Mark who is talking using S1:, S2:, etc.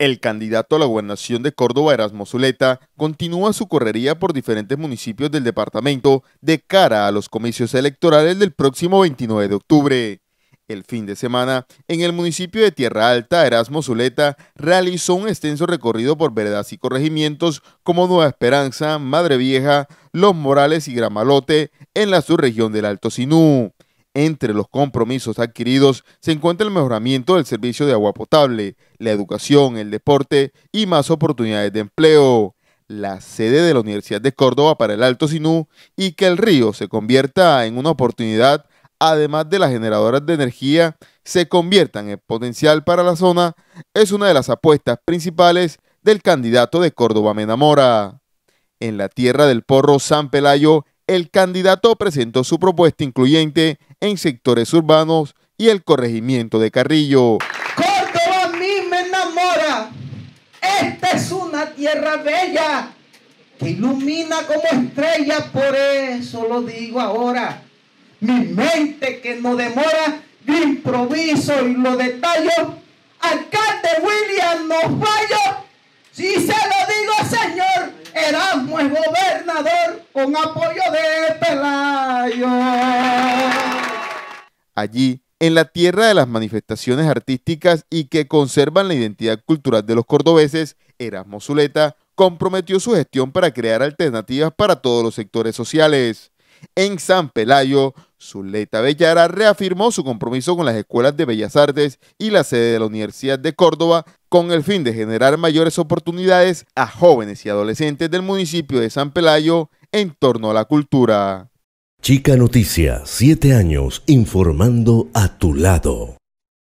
S1: El candidato a la gobernación de Córdoba, Erasmo Zuleta, continúa su correría por diferentes municipios del departamento de cara a los comicios electorales del próximo 29 de octubre. El fin de semana, en el municipio de Tierra Alta, Erasmo Zuleta realizó un extenso recorrido por veredas y corregimientos como Nueva Esperanza, Madre Vieja, Los Morales y Gramalote en la subregión del Alto Sinú. Entre los compromisos adquiridos se encuentra el mejoramiento del servicio de agua potable, la educación, el deporte y más oportunidades de empleo. La sede de la Universidad de Córdoba para el Alto Sinú y que el río se convierta en una oportunidad, además de las generadoras de energía se conviertan en potencial para la zona, es una de las apuestas principales del candidato de Córdoba Menamora. En la tierra del porro San Pelayo, el candidato presentó su propuesta incluyente en sectores urbanos y el corregimiento de Carrillo.
S2: Córdoba a mí me enamora. Esta es una tierra bella que ilumina como estrella, por eso lo digo ahora. Mi mente que no demora, de improviso y lo detallo. Alcalde William no fallo. Si se lo digo, señor, Erasmo es gobernador con apoyo de Pelayo
S1: allí en la tierra de las manifestaciones artísticas y que conservan la identidad cultural de los cordobeses, Erasmo Zuleta comprometió su gestión para crear alternativas para todos los sectores sociales. En San Pelayo, Zuleta Bellara reafirmó su compromiso con las escuelas de bellas artes y la sede de la Universidad de Córdoba con el fin de generar mayores oportunidades a jóvenes y adolescentes del municipio de San Pelayo en torno a la cultura. Chica Noticia, 7 años informando a tu lado.